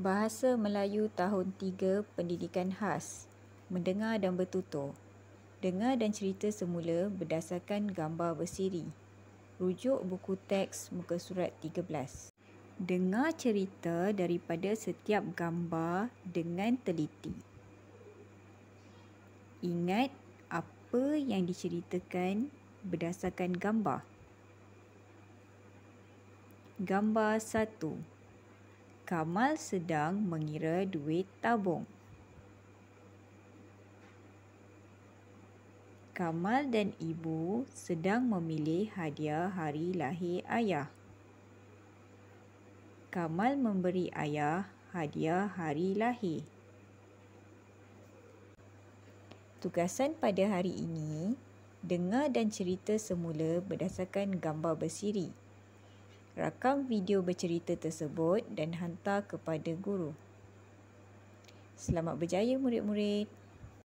Bahasa Melayu Tahun 3 Pendidikan Khas Mendengar dan Bertutur Dengar dan cerita semula berdasarkan gambar bersiri Rujuk buku teks muka surat 13 Dengar cerita daripada setiap gambar dengan teliti Ingat apa yang diceritakan berdasarkan gambar Gambar 1 Kamal sedang mengira duit tabung. Kamal dan ibu sedang memilih hadiah hari lahir ayah. Kamal memberi ayah hadiah hari lahir. Tugasan pada hari ini, dengar dan cerita semula berdasarkan gambar bersiri rakam video bercerita tersebut dan hantar kepada guru. Selamat berjaya murid-murid.